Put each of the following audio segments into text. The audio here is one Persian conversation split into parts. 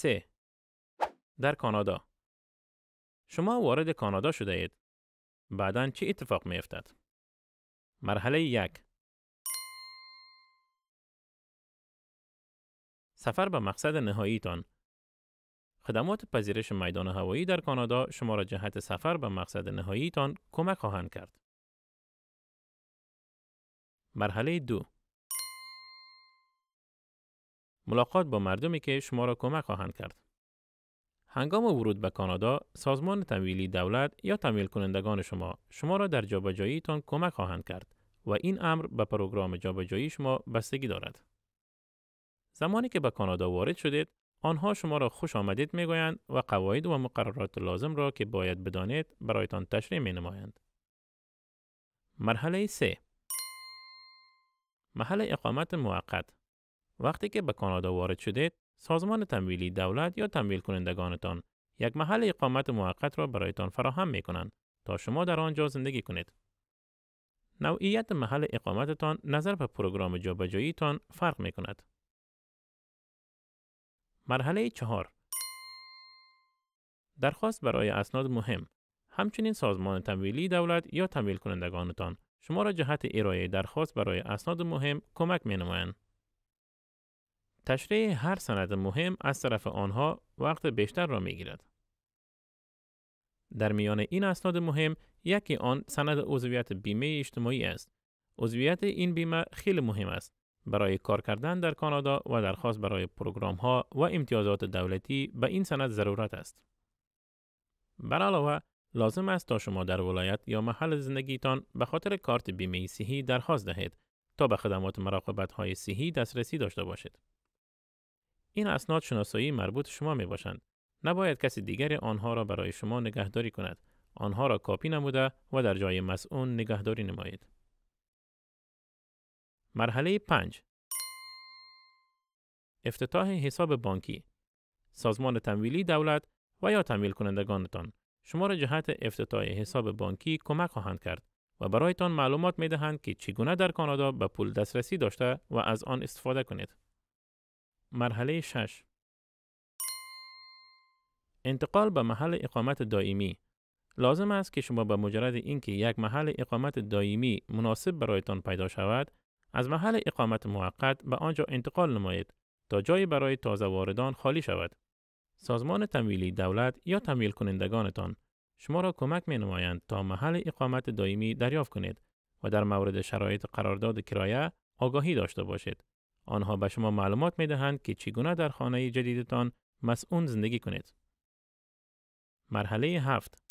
3. در کانادا شما وارد کانادا شده اید. بعدا چه اتفاق می افتد؟ مرحله یک سفر به مقصد نهایی تان خدمات پذیرش میدان هوایی در کانادا شما را جهت سفر به مقصد نهایی تان کمک خواهند کرد. مرحله دو ملاقات با مردمی که شما را کمک خواهند کرد. هنگام ورود به کانادا، سازمان تمویلی دولت یا تمویل کنندگان شما شما را در تان کمک خواهند کرد و این امر به پروگرام جابجایی شما بستگی دارد. زمانی که به کانادا وارد شدید، آنها شما را خوش آمدید میگویند و قواعد و مقررات لازم را که باید بدانید برایتان تشریح می نمایند. مرحله 3 محل اقامت موقت وقتی که به کانادا وارد شدید، سازمان تمویلی دولت یا تمویل کنندگانتان یک محل اقامت موقت را برایتان فراهم می کنند تا شما در آنجا زندگی کنید. نوعیت محل اقامتتان نظر به پروگرام جابجاییتان فرق می کند. مرحله چهار درخواست برای اسناد مهم همچنین سازمان تمویلی دولت یا تمویل کنندگانتان شما را جهت ارائه درخواست برای اسناد مهم کمک می تشریح هر سند مهم از طرف آنها وقت بیشتر را می گیرد. در میان این اسناد مهم یکی آن سند عضویت بیمه اجتماعی است. عضویت این بیمه خیلی مهم است برای کار کردن در کانادا و درخواست برای پروگرام ها و امتیازات دولتی به این سند ضرورت است. بر علاوه لازم است تا شما در ولایت یا محل زندگیتان به خاطر کارت بیمه صحی درخواست دهید تا به خدمات مراقبت های صحی دسترسی داشته باشید. این اسناد شناسایی مربوط شما می باشند. نباید کسی دیگر آنها را برای شما نگهداری کند. آنها را کاپی نموده و در جای مسئول نگهداری نمایید. مرحله 5 افتتاح حساب بانکی سازمان تمویلی دولت و یا تمویل کنندگانتان شما را جهت افتتاح حساب بانکی کمک خواهند کرد و برایتان معلومات می دهند که چگونه در کانادا به پول دسترسی داشته و از آن استفاده کنید. مرحله 6 انتقال به محل اقامت دائمی لازم است که شما به مجرد اینکه یک محل اقامت دائمی مناسب برایتان پیدا شود از محل اقامت موقت به آنجا انتقال نمایید تا جایی برای تازه واردان خالی شود سازمان تمویلی دولت یا تمویل کنندگانتان شما را کمک می نمایند تا محل اقامت دائمی دریافت کنید و در مورد شرایط قرارداد کرایه آگاهی داشته باشید آنها به شما معلومات می دهند که چگونه در خانه جدیدتان مسئون زندگی کنید. مرحله 7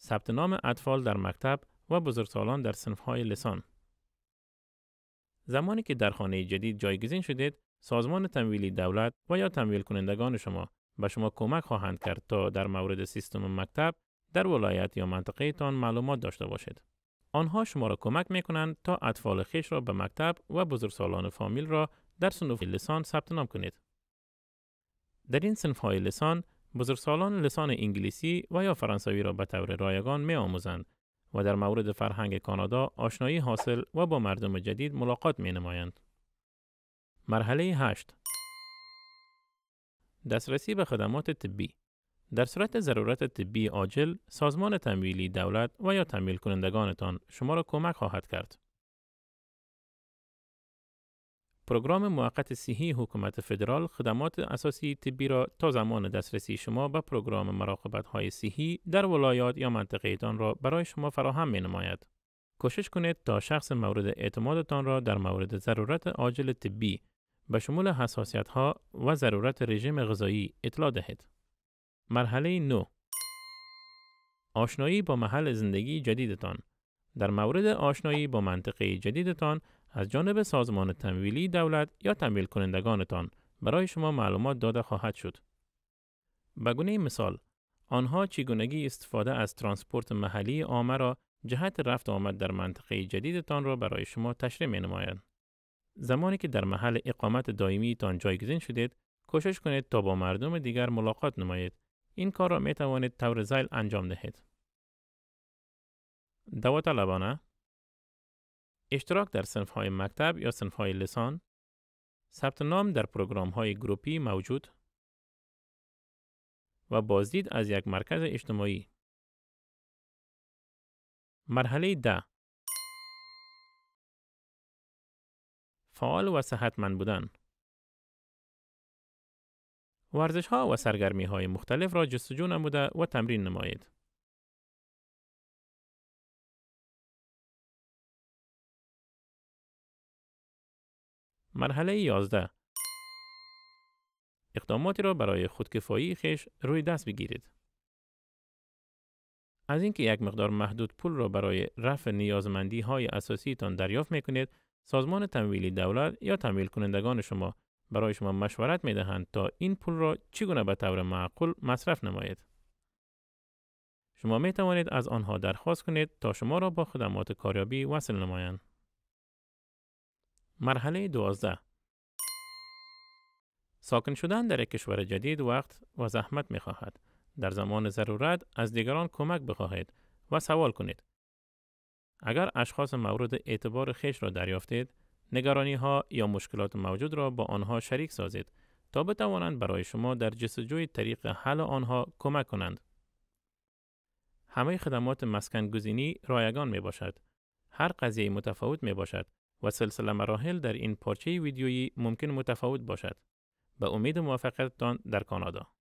ثبت نام اطفال در مکتب و بزرگسالان در های لسان زمانی که در خانه جدید جایگزین شدید، سازمان تمویلی دولت و یا تمویل کنندگان شما به شما کمک خواهند کرد تا در مورد سیستم مکتب در ولایت یا منطقه تان معلومات داشته باشید. آنها شما را کمک می کنند تا اطفال خیش را به مکتب و بزرگسالان فامیل را در صنف لسان ثبت نام کنید. در این صنف های لسان بزرگسالان لسان انگلیسی و یا فرانسوی را به طور رایگان می آموزند و در مورد فرهنگ کانادا آشنایی حاصل و با مردم جدید ملاقات می نمایند. مرحله 8 دسترسی به خدمات طبی در صورت ضرورت طبی عاجل سازمان تمویلی دولت و یا تمویل کنندگانتان شما را کمک خواهد کرد. پروگرام موقت سیهی حکومت فدرال خدمات اساسی طبی را تا زمان دسترسی شما به پروگرام مراقبت های صحی در ولایات یا منطقه ایتان را برای شما فراهم می نماید. کوشش کنید تا شخص مورد اعتمادتان را در مورد ضرورت عاجل طبی به شمول حساسیت ها و ضرورت رژیم غذایی اطلاع دهید. مرحله نو آشنایی با محل زندگی جدیدتان در مورد آشنایی با منطقه جدیدتان از جانب سازمان تمویلی دولت یا تمویل کنندگانتان برای شما معلومات داده خواهد شد. بگونه مثال، آنها چگونگی استفاده از ترانسپورت محلی آمه را جهت رفت آمد در منطقه جدیدتان را برای شما تشریح می زمانی که در محل اقامت دائمی تان جایگزین شدید، کوشش کنید تا با مردم دیگر ملاقات نمایید این کار را می توانید طور زیل انجام دهید. طلبانه اشتراک در صنفهای های مکتب یا صنفهای های لسان ثبت نام در پروگرام های گروپی موجود و بازدید از یک مرکز اجتماعی مرحله ده فعال و صحتمند بودن ورزش ها و سرگرمی های مختلف را جستجو نموده و تمرین نمایید. مرحله 11 اقداماتی را برای خودکفایی خیش روی دست بگیرید. از اینکه یک مقدار محدود پول را برای رفع نیازمندی های اساسیتان دریافت می کنید، سازمان تمویلی دولت یا تمویل کنندگان شما برای شما مشورت می دهند تا این پول را چگونه به طور معقول مصرف نمایید. شما می توانید از آنها درخواست کنید تا شما را با خدمات کاریابی وصل نمایند. مرحله 12 ساکن شدن در یک کشور جدید وقت و زحمت می خواهد. در زمان ضرورت از دیگران کمک بخواهید و سوال کنید. اگر اشخاص مورد اعتبار خیش را دریافتید، نگرانی ها یا مشکلات موجود را با آنها شریک سازید تا بتوانند برای شما در جستجوی طریق حل آنها کمک کنند. همه خدمات مسکن گزینی رایگان می باشد. هر قضیه متفاوت می باشد و سلسله مراحل در این پارچه ویدیویی ممکن متفاوت باشد. به امید موفقیتتان در کانادا.